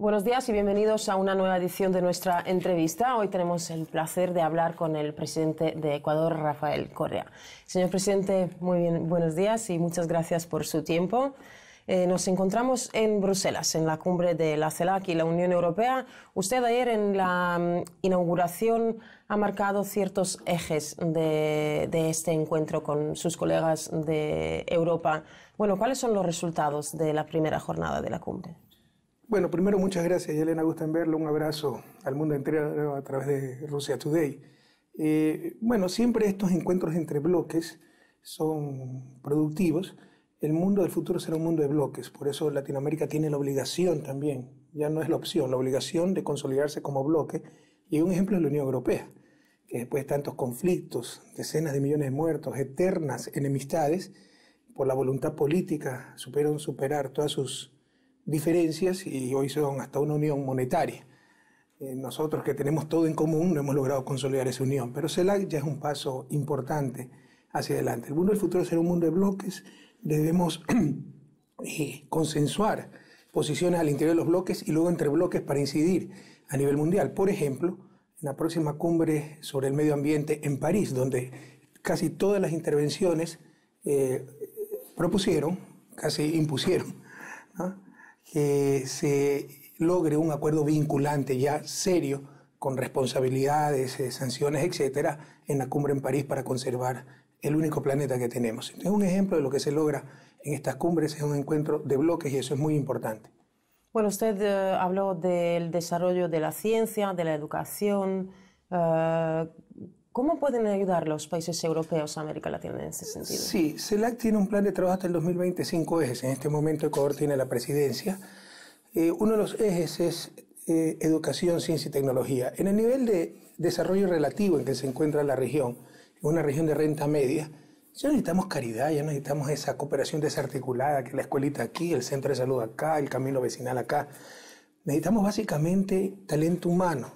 Buenos días y bienvenidos a una nueva edición de nuestra entrevista. Hoy tenemos el placer de hablar con el presidente de Ecuador, Rafael Correa. Señor presidente, muy bien, buenos días y muchas gracias por su tiempo. Eh, nos encontramos en Bruselas, en la cumbre de la CELAC y la Unión Europea. Usted ayer en la mm, inauguración ha marcado ciertos ejes de, de este encuentro con sus colegas de Europa. Bueno, ¿cuáles son los resultados de la primera jornada de la cumbre? Bueno, primero muchas gracias, Elena verlo. Un abrazo al mundo entero a través de Rusia Today. Eh, bueno, siempre estos encuentros entre bloques son productivos. El mundo del futuro será un mundo de bloques, por eso Latinoamérica tiene la obligación también, ya no es la opción, la obligación de consolidarse como bloque. Y un ejemplo es la Unión Europea, que después de tantos conflictos, decenas de millones de muertos, eternas enemistades, por la voluntad política supieron superar todas sus diferencias y hoy son hasta una unión monetaria. Eh, nosotros que tenemos todo en común no hemos logrado consolidar esa unión, pero CELAC e ya es un paso importante hacia adelante. El mundo del futuro será un mundo de bloques, debemos eh, consensuar posiciones al interior de los bloques y luego entre bloques para incidir a nivel mundial. Por ejemplo, en la próxima cumbre sobre el medio ambiente en París, donde casi todas las intervenciones eh, propusieron, casi impusieron, que se logre un acuerdo vinculante ya serio con responsabilidades, eh, sanciones, etcétera, en la cumbre en París para conservar el único planeta que tenemos. Entonces, un ejemplo de lo que se logra en estas cumbres es un encuentro de bloques y eso es muy importante. Bueno, usted eh, habló del desarrollo de la ciencia, de la educación. Eh, ¿Cómo pueden ayudar los países europeos a América Latina en ese sentido? Sí, CELAC tiene un plan de trabajo hasta el 2025 ejes. En este momento Ecuador tiene la presidencia. Eh, uno de los ejes es eh, educación, ciencia y tecnología. En el nivel de desarrollo relativo en que se encuentra la región, una región de renta media, ya necesitamos caridad, ya necesitamos esa cooperación desarticulada, que la escuelita aquí, el centro de salud acá, el camino vecinal acá. Necesitamos básicamente talento humano,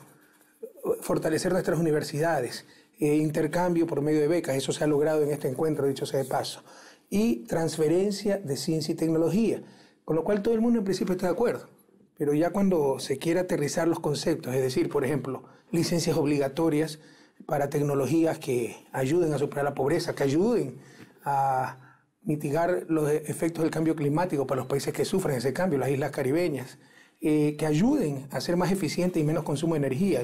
fortalecer nuestras universidades, eh, intercambio por medio de becas, eso se ha logrado en este encuentro, dicho sea de paso, y transferencia de ciencia y tecnología, con lo cual todo el mundo en principio está de acuerdo. Pero ya cuando se quiere aterrizar los conceptos, es decir, por ejemplo, licencias obligatorias para tecnologías que ayuden a superar la pobreza, que ayuden a mitigar los efectos del cambio climático para los países que sufren ese cambio, las islas caribeñas, eh, que ayuden a ser más eficientes y menos consumo de energía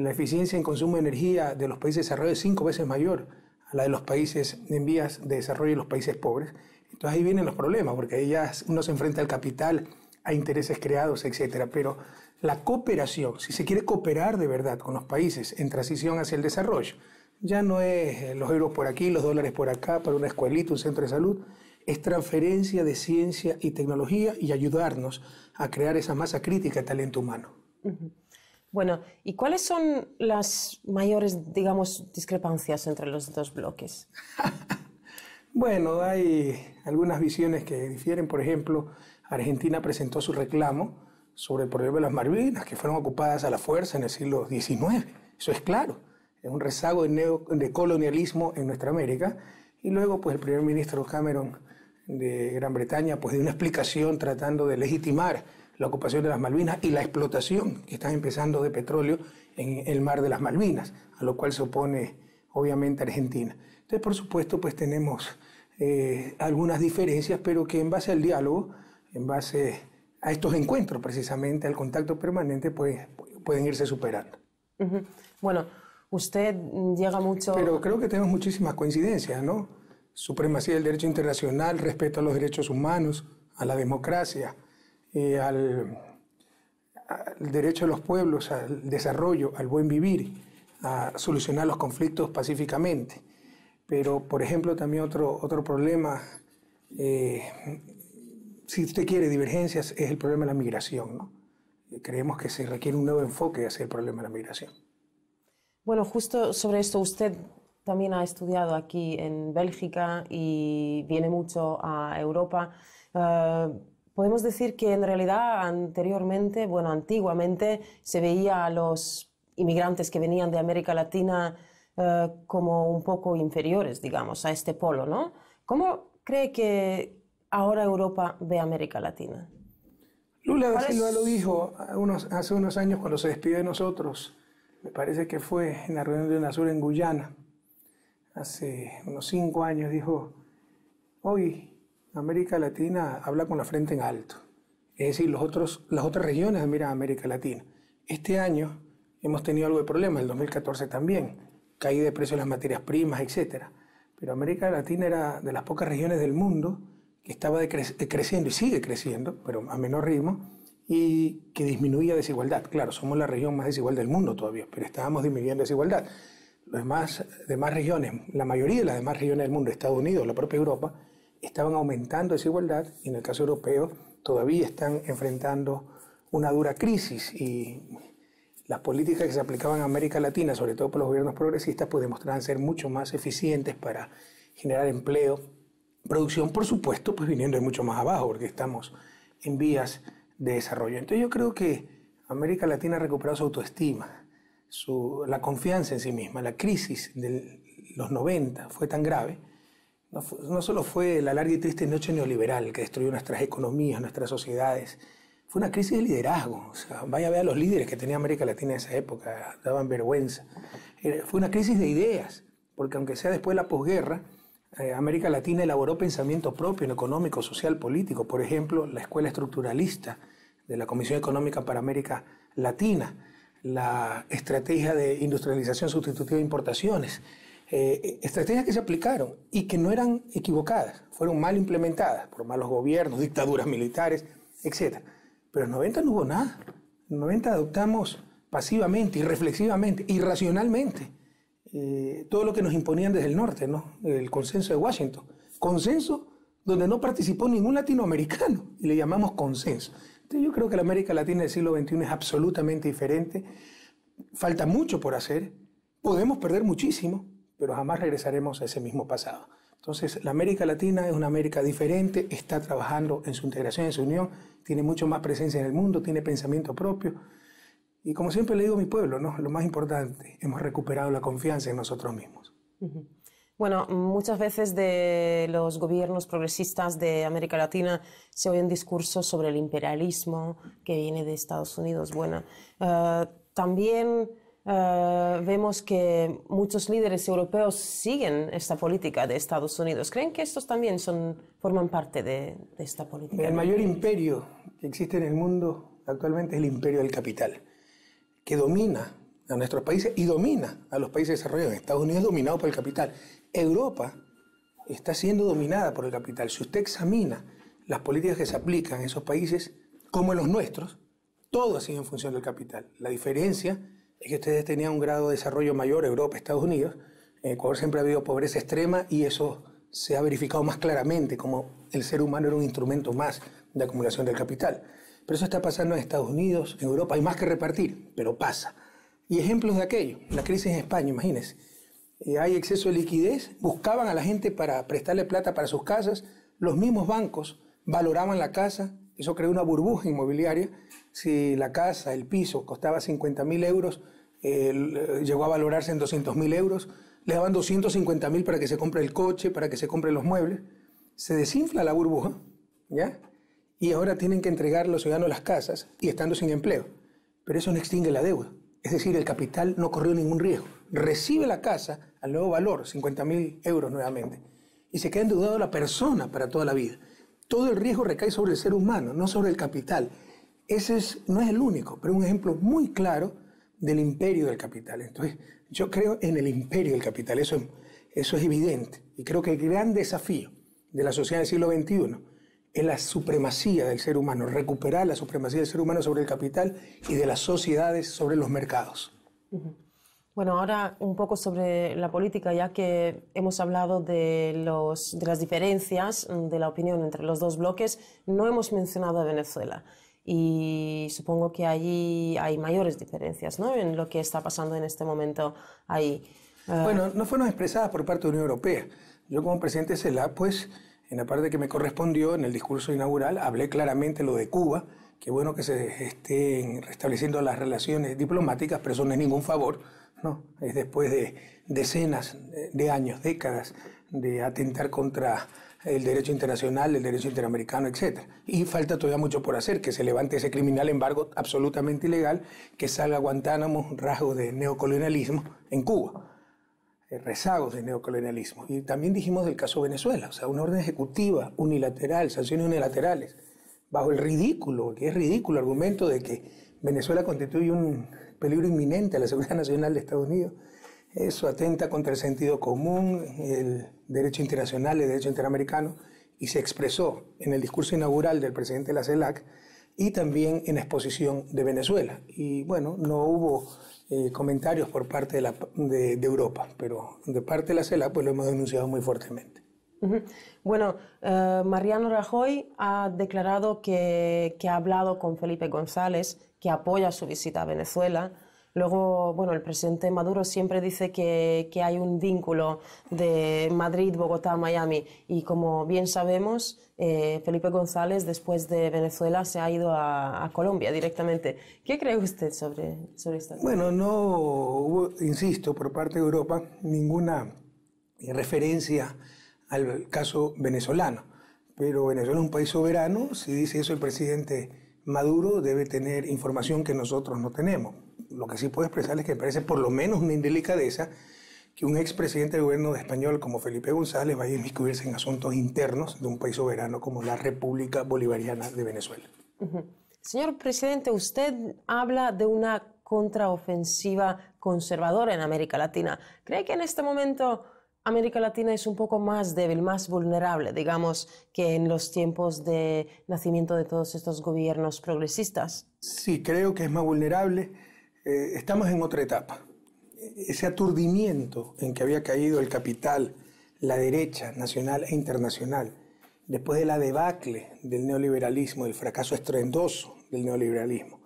la eficiencia en consumo de energía de los países desarrollados es cinco veces mayor a la de los países en vías de desarrollo y los países pobres. Entonces ahí vienen los problemas, porque ahí ya uno se enfrenta al capital, a intereses creados, etc. Pero la cooperación, si se quiere cooperar de verdad con los países en transición hacia el desarrollo, ya no es eh, los euros por aquí, los dólares por acá, para una escuelita, un centro de salud, es transferencia de ciencia y tecnología y ayudarnos a crear esa masa crítica de talento humano. Bueno, ¿y cuáles son las mayores, digamos, discrepancias entre los dos bloques? bueno, hay algunas visiones que difieren. Por ejemplo, Argentina presentó su reclamo sobre el problema de las Malvinas, que fueron ocupadas a la fuerza en el siglo XIX. Eso es claro. Es un rezago de, de colonialismo en nuestra América. Y luego, pues, el primer ministro Cameron de Gran Bretaña, pues, dio una explicación tratando de legitimar la ocupación de las Malvinas y la explotación que están empezando de petróleo en el mar de las Malvinas, a lo cual se opone obviamente Argentina. Entonces, por supuesto, pues tenemos eh, algunas diferencias, pero que en base al diálogo, en base a estos encuentros precisamente, al contacto permanente, pues pueden irse superando. Bueno, usted llega mucho... Pero creo que tenemos muchísimas coincidencias, ¿no? Supremacía del derecho internacional, respeto a los derechos humanos, a la democracia, eh, al, derecho de los pueblos, al desarrollo, al buen vivir, a solucionar los conflictos pacíficamente. Pero, por ejemplo, también otro, otro problema, eh, si usted quiere divergencias, es el problema de la migración. ¿no? Creemos que se requiere un nuevo enfoque hacia el problema de la migración. Bueno, justo sobre esto, usted también ha estudiado aquí en Bélgica y viene mucho a Europa. Uh, podemos decir que en realidad anteriormente, bueno, antiguamente se veía a los inmigrantes que venían de América Latina eh, como un poco inferiores, digamos, a este polo, ¿no? ¿Cómo cree que ahora Europa ve América Latina? Lula lo dijo unos, hace unos años cuando se despidió de nosotros, me parece que fue en la reunión de UNASUR en Guyana, hace unos cinco años, dijo, hoy América Latina habla con la frente en alto. Es decir, las otras regiones miran a América Latina. Este año hemos tenido algo de problema el 2014 también, caída de precios de las materias primas, etc. Pero América Latina era de las pocas regiones del mundo que estaba eh, creciendo y sigue creciendo, pero a menor ritmo, y que disminuía desigualdad. Claro, somos la región más desigual del mundo todavía, pero estábamos disminuyendo desigualdad. Las más demás regiones, la mayoría de las demás regiones del mundo, Estados Unidos, la propia Europa, estaban aumentando desigualdad y en el caso europeo todavía están enfrentando una dura crisis y las políticas que se aplicaban en América Latina, sobre todo por los gobiernos progresistas, pues demostraban ser mucho más eficientes para generar empleo, producción, por supuesto, pues viniendo de mucho más abajo, porque estamos en vías de desarrollo. Entonces yo creo que América Latina ha recuperado su autoestima, su, la confianza en sí misma. La crisis de los 90 fue tan grave no, solo fue la larga y triste noche neoliberal que destruyó nuestras economías, nuestras sociedades, fue una crisis de liderazgo. vaya a ver a los líderes que tenía América Latina en esa época, daban vergüenza. Eh, fue una crisis de ideas, porque aunque sea después de la posguerra, eh, América Latina elaboró pensamiento propio en económico, social, político. Por ejemplo, la escuela estructuralista de la Comisión Económica para América Latina, la estrategia de industrialización sustitutiva de importaciones eh, estrategias que se aplicaron y que no eran equivocadas, fueron mal implementadas por malos gobiernos, dictaduras militares, etc. Pero en 90 no hubo nada. En 90 adoptamos pasivamente, irreflexivamente, irracionalmente eh, todo lo que nos imponían desde el norte, ¿no? el consenso de Washington. Consenso donde no participó ningún latinoamericano y le llamamos consenso. Entonces yo creo que la América Latina del siglo XXI es absolutamente diferente. Falta mucho por hacer. Podemos perder muchísimo, pero jamás regresaremos a ese mismo pasado. Entonces, la América Latina es una América diferente, está trabajando en su integración, en su unión, tiene mucho más presencia en el mundo, tiene pensamiento propio. Y como siempre le digo a mi pueblo, ¿no? lo más importante, hemos recuperado la confianza en nosotros mismos. Bueno, muchas veces de los gobiernos progresistas de América Latina se oyen discursos sobre el imperialismo que viene de Estados Unidos. Bueno, eh, también eh, vemos que muchos líderes europeos siguen esta política de Estados Unidos. ¿Creen que estos también son, forman parte de, de esta política? El mayor imperio que existe en el mundo actualmente es el imperio del capital, que domina a nuestros países y domina a los países desarrollados. Estados Unidos es dominado por el capital. Europa está siendo dominada por el capital. Si usted examina las políticas que se aplican en esos países, como en los nuestros, todo ha en función del capital. La diferencia es que ustedes tenían un grado de desarrollo mayor, Europa, Estados Unidos. En Ecuador siempre ha habido pobreza extrema y eso se ha verificado más claramente, como el ser humano era un instrumento más de acumulación del capital. Pero eso está pasando en Estados Unidos, en Europa, hay más que repartir, pero pasa. Y ejemplos de aquello, la crisis en España, imagínense. Eh, hay exceso de liquidez, buscaban a la gente para prestarle plata para sus casas, los mismos bancos valoraban la casa, eso creó una burbuja inmobiliaria. Si la casa, el piso, costaba 50 mil euros, eh, llegó a valorarse en 200 mil euros, le daban 250.000 para que se compre el coche, para que se compre los muebles. Se desinfla la burbuja, ¿ya? Y ahora tienen que entregar los ciudadanos las casas y estando sin empleo. Pero eso no extingue la deuda. Es decir, el capital no corrió ningún riesgo. Recibe la casa al nuevo valor, 50 mil euros nuevamente. Y se queda endeudado la persona para toda la vida todo el riesgo recae sobre el ser humano, no sobre el capital. Ese es, no es el único, pero un ejemplo muy claro del imperio del capital. Entonces, yo creo en el imperio del capital, eso es, evidente. Y creo que el gran desafío de la sociedad del siglo XXI es la supremacía del ser humano, recuperar la supremacía del ser humano sobre el capital y de las sociedades sobre los mercados. Bueno, ahora un poco sobre la política, ya que hemos hablado de, los, de las diferencias mm, de la opinión entre los dos bloques, no hemos mencionado a Venezuela. Y supongo que allí hay mayores diferencias ¿no? en lo que está pasando en este momento ahí. Ah. Bueno, no fueron expresadas por parte de la Unión Europea. Yo como presidente de CELAC, pues, en la parte que me correspondió, en el discurso inaugural, hablé claramente lo de Cuba, que bueno que se estén restableciendo las relaciones diplomáticas, pero eso no es ningún favor ¿no? Es después de decenas de años, décadas de atentar contra el derecho internacional, el derecho interamericano, etc. Y falta todavía mucho por hacer, que se levante ese criminal embargo absolutamente ilegal, que salga Guantánamo rasgo de neocolonialismo en Cuba, eh, rezagos de neocolonialismo. Y también dijimos del caso Venezuela, o sea, una orden ejecutiva unilateral, sanciones unilaterales, bajo el ridículo, que es ridículo argumento de que Venezuela constituye un peligro inminente a la seguridad nacional de Estados Unidos. Eso atenta contra el sentido común, el derecho internacional, el derecho interamericano, y se expresó en el discurso inaugural del presidente de la CELAC y también en la exposición de Venezuela. Y bueno, no hubo eh, comentarios por parte de, Europa, pero de parte de la CELAC pues lo hemos denunciado muy fuertemente. Bueno, eh, Mariano Rajoy ha declarado que, que ha hablado con Felipe González que apoya su visita a Venezuela. Luego, bueno, el presidente Maduro siempre dice que, que hay un vínculo de Madrid, Bogotá, Miami. Y como bien sabemos, eh, Felipe González, después de Venezuela, se ha ido a, Colombia directamente. ¿Qué cree usted sobre, sobre esto? Bueno, no hubo, insisto, por parte de Europa, ninguna referencia al caso venezolano. Pero Venezuela es un país soberano, si dice eso el presidente Maduro debe tener información que nosotros no tenemos. Lo que sí puedo expresar es que me parece por lo menos una indelicadeza que un expresidente del gobierno español como Felipe González vaya a inmiscuirse en asuntos internos de un país soberano como la República Bolivariana de Venezuela. Señor presidente, usted habla de una contraofensiva conservadora en América Latina. ¿Cree que en este momento América Latina es un poco más débil, más vulnerable, digamos, que en los tiempos de nacimiento de todos estos gobiernos progresistas. Sí, creo que es más vulnerable. Eh, estamos en otra etapa. Ese aturdimiento en que había caído el capital, la derecha nacional e internacional, después de la debacle del neoliberalismo, del fracaso estrendoso del neoliberalismo,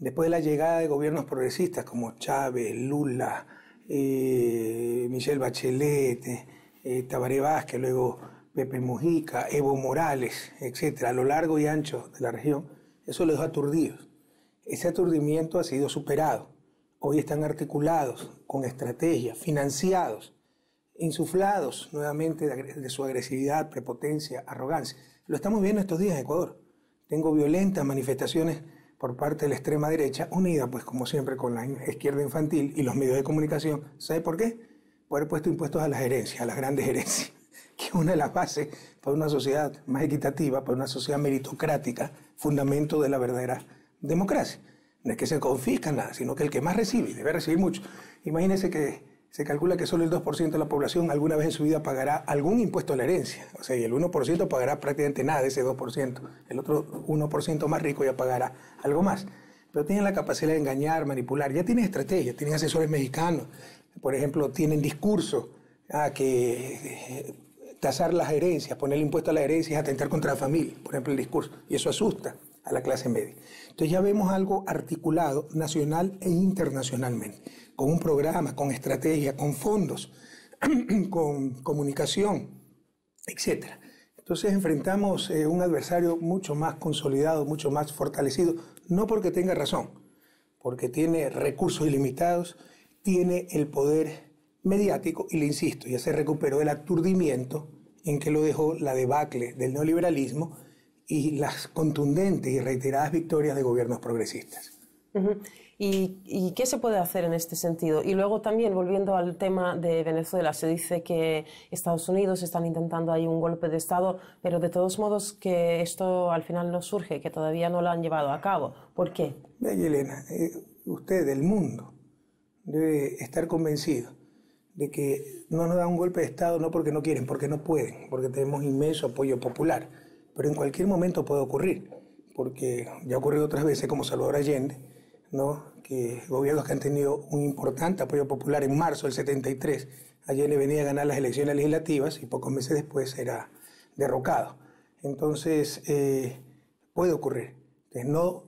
después de la llegada de gobiernos progresistas como Chávez, Lula, eh, Michelle Bachelet, eh, Tabaré Vázquez, luego Pepe Mujica, Evo Morales, etcétera, a lo largo y ancho de la región, eso los dejó aturdidos. Ese aturdimiento ha sido superado. Hoy están articulados, con estrategias, financiados, insuflados nuevamente de su agresividad, prepotencia, arrogancia. Lo estamos viendo estos días en Ecuador. Tengo violentas manifestaciones por parte de la extrema derecha, unida pues como siempre con la izquierda infantil y los medios de comunicación. ¿Sabe por qué? Por haber puesto impuestos a las herencias, a las grandes herencias, que una de las bases para una sociedad más equitativa, para una sociedad meritocrática, fundamento de la verdadera democracia. No es que se confisca nada, sino que el que más recibe, debe recibir mucho. Imagínense que se calcula que solo el 2% de la población alguna vez en su vida pagará algún impuesto a la herencia. O sea, y el 1% pagará prácticamente nada de ese 2%. El otro 1% más rico ya pagará algo más. Pero tienen la capacidad de engañar, manipular. Ya tienen estrategias, tienen asesores mexicanos. Por ejemplo, tienen discurso a ah, que eh, tasar las herencias, poner impuesto a las herencias, atentar contra la familia, por ejemplo, el discurso. Y eso asusta a la clase media. Entonces ya vemos algo articulado nacional e internacionalmente con un programa, con estrategia, con fondos, con comunicación, etc. Entonces enfrentamos eh, un adversario mucho más consolidado, mucho más fortalecido, no porque tenga razón, porque tiene recursos ilimitados, tiene el poder mediático y le insisto, ya se recuperó el aturdimiento en que lo dejó la debacle del neoliberalismo y las contundentes y reiteradas victorias de gobiernos progresistas. ¿Y, qué se puede hacer en este sentido? Y luego también, volviendo al tema de Venezuela, se dice que Estados Unidos están intentando ahí un golpe de Estado, pero de todos modos que esto al final no surge, que todavía no lo han llevado a cabo. ¿Por qué? Bella Elena, eh, usted, el mundo, debe estar convencido de que no nos da un golpe de Estado no porque no quieren, porque no pueden, porque tenemos inmenso apoyo popular, pero en cualquier momento puede ocurrir, porque ya ha ocurrido otras veces como Salvador Allende, que gobiernos que han tenido un importante apoyo popular en marzo del 73, le venía a ganar las elecciones legislativas y pocos meses después era derrocado. Entonces, eh, puede ocurrir. Entonces, no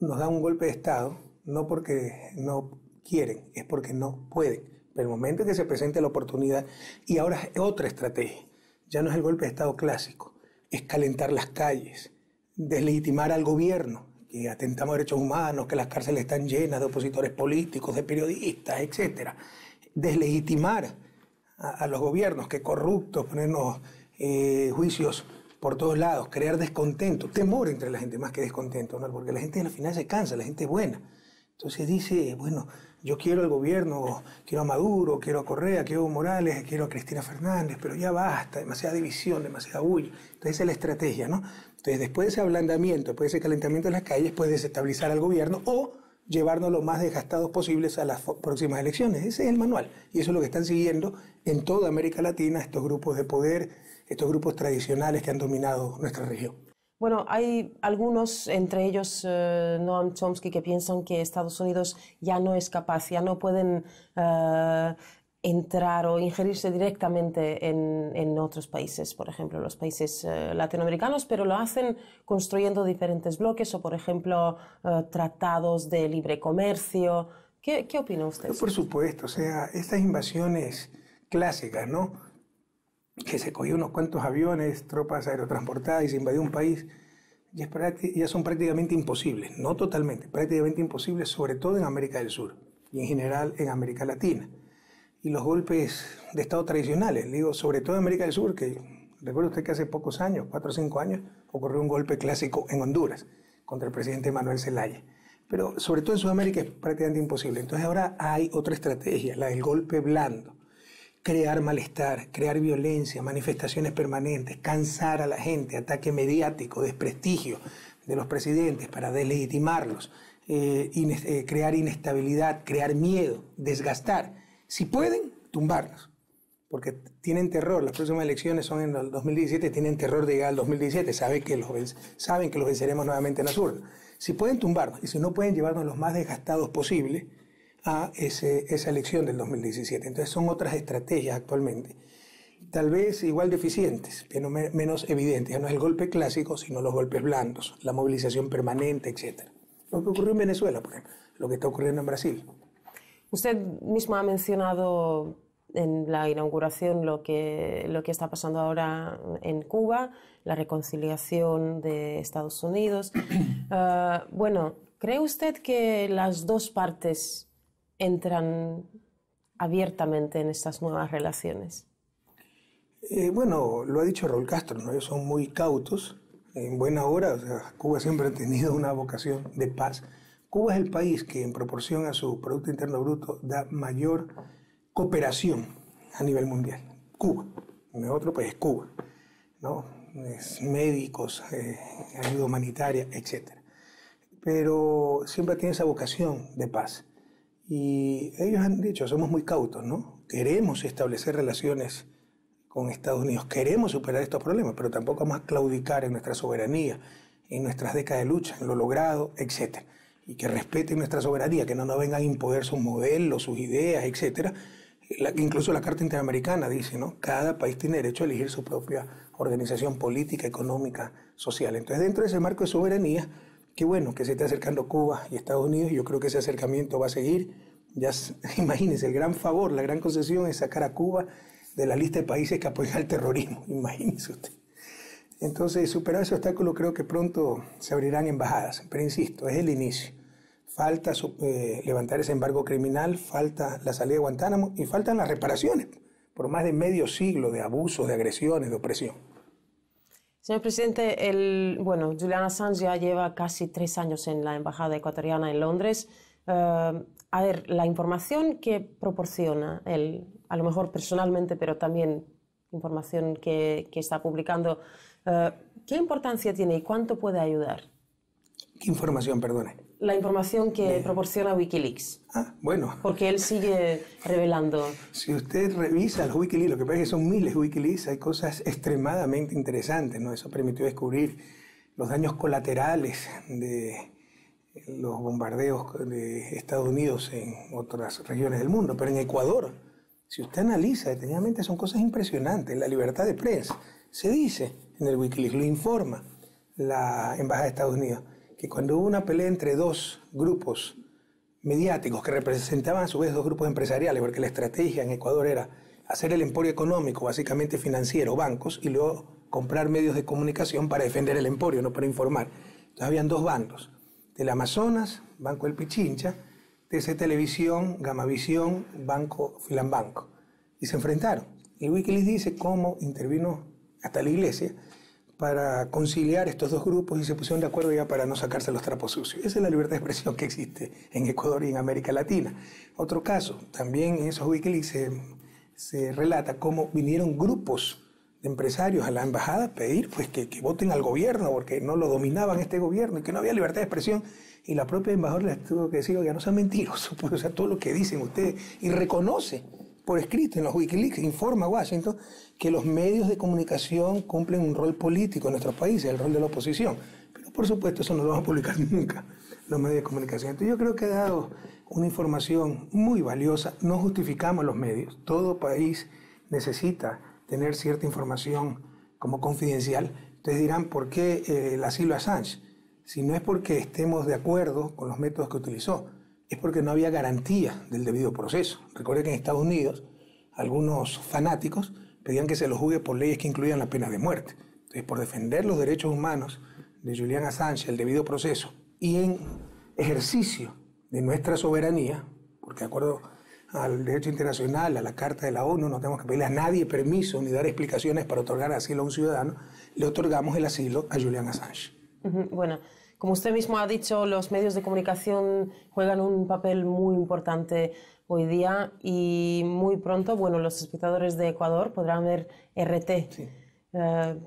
nos da un golpe de Estado, no porque no quieren, es porque no pueden. Pero el momento en que se presente la oportunidad, y ahora es otra estrategia, ya no es el golpe de Estado clásico, es calentar las calles, deslegitimar al gobierno, que atentamos derechos humanos, que las cárceles están llenas de opositores políticos, de periodistas, etc. Deslegitimar a, los gobiernos, que corruptos, ponernos eh, juicios por todos lados, crear descontento, temor entre la gente más que descontento, ¿no? porque la gente al final se cansa, la gente es buena. Entonces dice, bueno, yo quiero al gobierno, quiero a Maduro, quiero a Correa, quiero a Morales, quiero a Cristina Fernández, pero ya basta, demasiada división, demasiada bulla. Entonces esa es la estrategia, ¿no? Entonces después de ese ablandamiento, después de ese calentamiento de las calles, puede desestabilizar al gobierno o llevarnos lo más desgastados posibles a las próximas elecciones. Ese es el manual. Y eso es lo que están siguiendo en toda América Latina estos grupos de poder, estos grupos tradicionales que han dominado nuestra región. Bueno, hay algunos, entre ellos eh, Noam Chomsky, que piensan que Estados Unidos ya no es capaz, ya no pueden eh, entrar o ingerirse directamente en, otros países, por ejemplo, los países eh, latinoamericanos, pero lo hacen construyendo diferentes bloques o, por ejemplo, tratados de libre comercio. ¿Qué, qué opina usted? Por supuesto, o sea, estas invasiones clásicas, ¿no? que se cogió unos cuantos aviones, tropas aerotransportadas y se invadió un país, ya, son prácticamente imposibles, no totalmente, prácticamente imposibles, sobre todo en América del Sur y en general en América Latina. Y los golpes de Estado tradicionales, digo, sobre todo en América del Sur, que recuerdo usted que hace pocos años, cuatro o cinco años, ocurrió un golpe clásico en Honduras contra el presidente Manuel Zelaya. Pero sobre todo en Sudamérica es prácticamente imposible. Entonces ahora hay otra estrategia, la del golpe blando crear malestar, crear violencia, manifestaciones permanentes, cansar a la gente, ataque mediático, desprestigio de los presidentes para deslegitimarlos, eh, eh, crear inestabilidad, crear miedo, desgastar. Si pueden, tumbarnos, porque tienen terror. Las próximas elecciones son en el 2017, tienen terror de llegar al 2017, saben que los, saben que los venceremos nuevamente en la Si pueden tumbarnos y si no pueden llevarnos los más desgastados posible, a esa elección del 2017. Entonces son otras estrategias actualmente, tal vez igual deficientes, pero menos evidentes. Ya no es el golpe clásico, sino los golpes blandos, la movilización permanente, etc. Lo que ocurrió en Venezuela, por ejemplo, lo que está ocurriendo en Brasil. Usted mismo ha mencionado en la inauguración lo que, lo que está pasando ahora en Cuba, la reconciliación de Estados Unidos. Ah, bueno, ¿cree usted que las dos partes entran abiertamente en estas nuevas relaciones? Eh, bueno, lo ha dicho Raúl Castro, ¿no? ellos son muy cautos, en buena hora, Cuba siempre ha tenido una vocación de paz. Cuba es el país que en proporción a su Producto Interno Bruto da mayor cooperación a nivel mundial. Cuba, otro otro es Cuba, ¿no? Es médicos, eh, ayuda humanitaria, etc. Pero siempre tiene esa vocación de paz. Y ellos han dicho, somos muy cautos, ¿no? Queremos establecer relaciones con Estados Unidos, queremos superar estos problemas, pero tampoco vamos a claudicar en nuestra soberanía, en nuestras décadas de lucha, en lo logrado, etc. Y que respeten nuestra soberanía, que no nos vengan a imponer sus modelos, sus ideas, etc. incluso la Carta Interamericana dice, ¿no? Cada país tiene derecho a elegir su propia organización política, económica, social. Entonces, dentro de ese marco de soberanía, qué bueno que se está acercando Cuba y Estados Unidos. Yo creo que ese acercamiento va a seguir. Ya imagínense, el gran favor, la gran concesión es sacar a Cuba de la lista de países que apoyan al terrorismo. Imagínense usted. Entonces, superar ese obstáculo creo que pronto se abrirán embajadas. Pero insisto, es el inicio. Falta eh, levantar ese embargo criminal, falta la salida de Guantánamo y faltan las reparaciones por más de medio siglo de abusos, de agresiones, de opresión. Señor presidente, el, bueno, ya lleva casi tres años en la Embajada Ecuatoriana en Londres. Eh, a ver, la información que proporciona él, a lo mejor personalmente, pero también información que, está publicando, eh, ¿qué importancia tiene y cuánto puede ayudar? ¿Qué información, perdone? la información que proporciona Wikileaks. Ah, bueno. Porque él sigue revelando. Si usted revisa los Wikileaks, lo que pasa es que son miles de Wikileaks, hay cosas extremadamente interesantes, ¿no? Eso permitió descubrir los daños colaterales de los bombardeos de Estados Unidos en otras regiones del mundo, pero en Ecuador, si usted analiza detenidamente, son cosas impresionantes. La libertad de prensa, se dice en el Wikileaks, lo informa la Embajada de Estados Unidos que cuando hubo una pelea entre dos grupos mediáticos que representaban a su vez dos grupos empresariales, porque la estrategia en Ecuador era hacer el emporio económico, básicamente financiero, bancos, y luego comprar medios de comunicación para defender el emporio, no para informar. Entonces habían dos bandos, del Amazonas, Banco El Pichincha, TC Televisión, Gamavisión, Banco Filambanco, y se enfrentaron. Y Wikileaks dice cómo intervino hasta la iglesia para conciliar estos dos grupos y se pusieron de acuerdo ya para no sacarse los trapos sucios. Esa es la libertad de expresión que existe en Ecuador y en América Latina. Otro caso, también en esos Wikileaks se, relata cómo vinieron grupos de empresarios a la embajada a pedir pues, que, voten al gobierno porque no lo dominaban este gobierno y que no había libertad de expresión. Y la propia embajadora les tuvo que decir, oiga, no sean mentirosos, pues, o sea, todo lo que dicen ustedes y reconoce por escrito en los Wikileaks, informa Washington que los medios de comunicación cumplen un rol político en nuestros países, el rol de la oposición. Pero por supuesto eso no lo van a publicar nunca los medios de comunicación. Entonces yo creo que ha dado una información muy valiosa, no justificamos los medios, todo país necesita tener cierta información como confidencial. Ustedes dirán, ¿por qué eh, el asilo a Assange? Si no es porque estemos de acuerdo con los métodos que utilizó, es porque no había garantía del debido proceso. Recuerde que en Estados Unidos algunos fanáticos pedían que se los juzgue por leyes que incluían la pena de muerte. Entonces, por defender los derechos humanos de Julian Assange, el debido proceso, y en ejercicio de nuestra soberanía, porque de acuerdo al derecho internacional, a la Carta de la ONU, no tenemos que pedirle a nadie permiso ni dar explicaciones para otorgar asilo a un ciudadano, le otorgamos el asilo a Julian Assange. Bueno, como usted mismo ha dicho, los medios de comunicación juegan un papel muy importante hoy día y muy pronto, bueno, los espectadores de Ecuador podrán ver RT. Sí. Eh,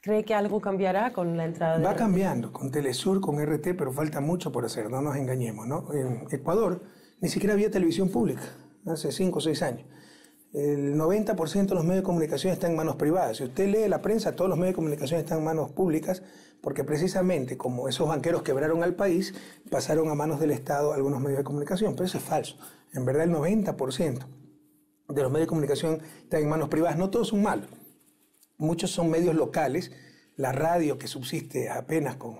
¿Cree que algo cambiará con la entrada? De Va cambiando, con Telesur, con RT, pero falta mucho por hacer, no nos engañemos, ¿no? En Ecuador ni siquiera había televisión pública hace cinco o seis años el 90% de los medios de comunicación están en manos privadas. Si usted lee la prensa, todos los medios de comunicación están en manos públicas, porque precisamente como esos banqueros quebraron al país, pasaron a manos del Estado algunos medios de comunicación. Pero eso es falso. En verdad, el 90% de los medios de comunicación están en manos privadas. No todos son malos. Muchos son medios locales. La radio, que subsiste apenas con,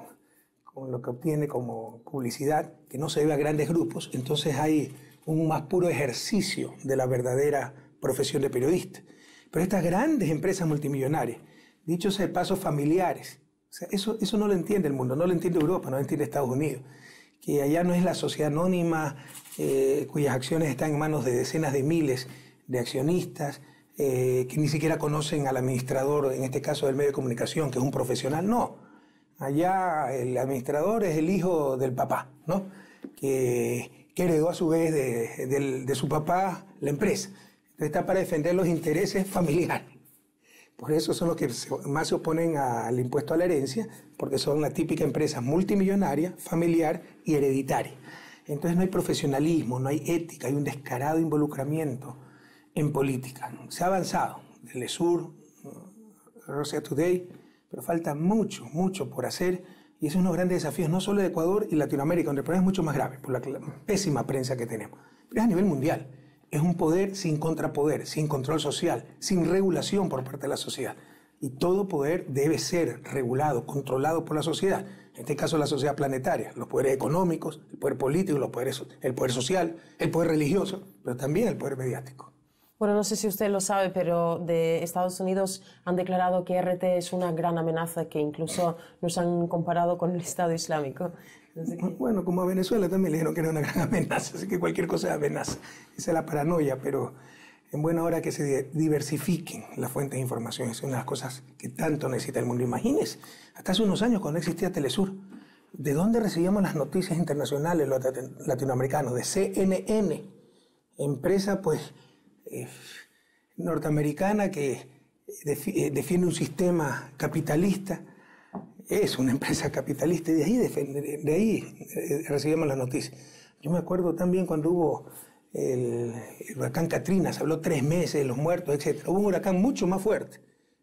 con lo que obtiene como publicidad, que no se debe a grandes grupos, entonces hay un más puro ejercicio de la verdadera profesión de periodista. Pero estas grandes empresas multimillonarias, dichos de pasos familiares, eso, eso no lo entiende el mundo, no lo entiende Europa, no lo entiende Estados Unidos, que allá no es la sociedad anónima eh, cuyas acciones están en manos de decenas de miles de accionistas, eh, que ni siquiera conocen al administrador, en este caso del medio de comunicación, que es un profesional, no. Allá el administrador es el hijo del papá, ¿no? Que, heredó a su vez de su papá la empresa está para defender los intereses familiares. Por eso son los que más se oponen al impuesto a la herencia, porque son la típica empresa multimillonaria, familiar y hereditaria. Entonces no hay profesionalismo, no hay ética, hay un descarado involucramiento en política. Se ha avanzado, del sur, eh, Russia Today, pero falta mucho, mucho por hacer. Y es uno los grandes desafíos, no solo de Ecuador y Latinoamérica, donde el problema es mucho más grave, por la pésima prensa que tenemos, pero es a nivel mundial es un poder sin contrapoder, sin control social, sin regulación por parte de la sociedad. Y todo poder debe ser regulado, controlado por la sociedad. En este caso, la sociedad planetaria, los poderes económicos, el poder político, los poderes, el poder social, el poder religioso, pero también el poder mediático. Bueno, no sé si usted lo sabe, pero de Estados Unidos han declarado que RT es una gran amenaza que incluso nos han comparado con el Estado Islámico. Ah, bueno, como a Venezuela también le dijeron que era una gran amenaza, así que cualquier cosa es amenaza. Esa es la paranoia, pero en buena hora que se diversifiquen las fuentes de información. Es una de las cosas que tanto necesita el mundo. Imagínese, hasta hace unos años cuando existía Telesur, ¿de dónde recibíamos las noticias internacionales, los latinoamericanos? De CNN, empresa pues eh, norteamericana que eh, defiende un sistema capitalista, es una empresa capitalista y de ahí, de ahí eh, recibimos las noticias. Yo me acuerdo también cuando hubo el, huracán Katrina, se habló tres meses de los muertos, etc. Hubo un huracán mucho más fuerte.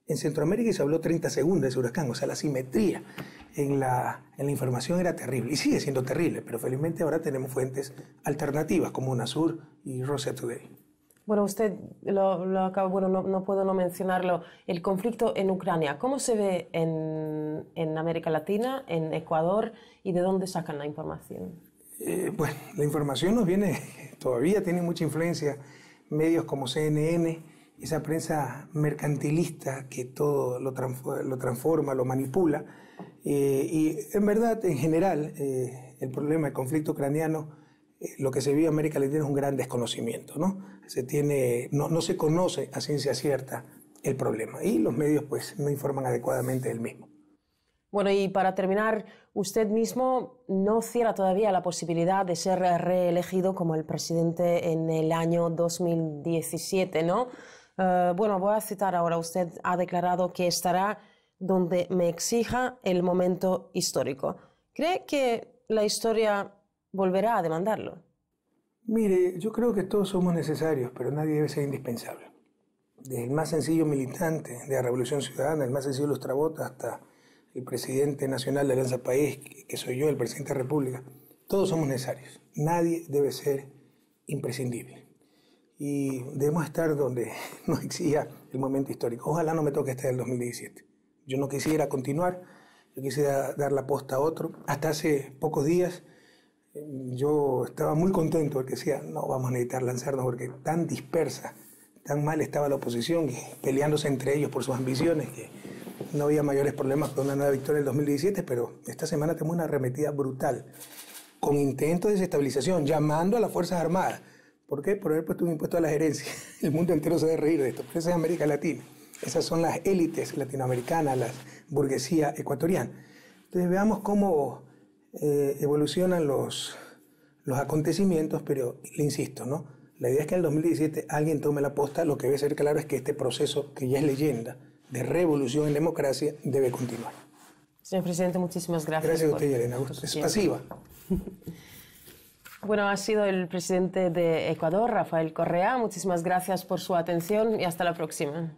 En Centroamérica y se habló 30 segundos de ese huracán, o sea, la simetría en la, en información era terrible y sigue siendo terrible, pero felizmente ahora tenemos fuentes alternativas como UNASUR y Rosa Today. Bueno, usted lo, acaba, bueno, no, puedo no mencionarlo, el conflicto en Ucrania. ¿Cómo se ve en, América Latina, en Ecuador y de dónde sacan la información? Eh, bueno, la información nos viene, todavía tiene mucha influencia, medios como CNN, esa prensa mercantilista que todo lo, transforma, lo manipula. Eh, y en verdad, en general, eh, el problema del conflicto ucraniano lo que se vive en América Latina es un gran desconocimiento, ¿no? Se tiene, no, no se conoce a ciencia cierta el problema y los medios pues no informan adecuadamente del mismo. Bueno, y para terminar, usted mismo no cierra todavía la posibilidad de ser reelegido como el presidente en el año 2017, ¿no? Eh, bueno, voy a citar ahora, usted ha declarado que estará donde me exija el momento histórico. ¿Cree que la historia volverá a demandarlo. Mire, yo creo que todos somos necesarios, pero nadie debe ser indispensable. Desde el más sencillo militante de la Revolución Ciudadana, el más sencillo Lustrabota, hasta el presidente nacional de Alianza País, que soy yo, el presidente de la República, todos somos necesarios. Nadie debe ser imprescindible. Y debemos estar donde nos exija el momento histórico. Ojalá no me toque estar el 2017. Yo no quisiera continuar, yo quisiera dar la posta a otro. Hasta hace pocos días yo estaba muy contento porque decía, no vamos a necesitar lanzarnos porque tan dispersa, tan mal estaba la oposición, peleándose entre ellos por sus ambiciones, que no había mayores problemas con una nueva victoria en 2017, pero esta semana tenemos una arremetida brutal, con intentos de desestabilización, llamando a las Fuerzas Armadas. ¿Por qué? Por haber puesto un impuesto a la gerencia. El mundo entero se debe reír de esto, pero esa es América Latina. Esas son las élites latinoamericanas, la burguesía ecuatoriana. Entonces veamos cómo eh, evolucionan los, los acontecimientos, pero le insisto, ¿no? La idea es que en el 2017 alguien tome la posta, lo que debe ser claro es que este proceso, que ya es leyenda, de revolución en democracia, debe continuar. Señor presidente, muchísimas gracias. Gracias a usted, Elena. Es pasiva. Bueno, ha sido el presidente de Ecuador, Rafael Correa. Muchísimas gracias por su atención y hasta la próxima.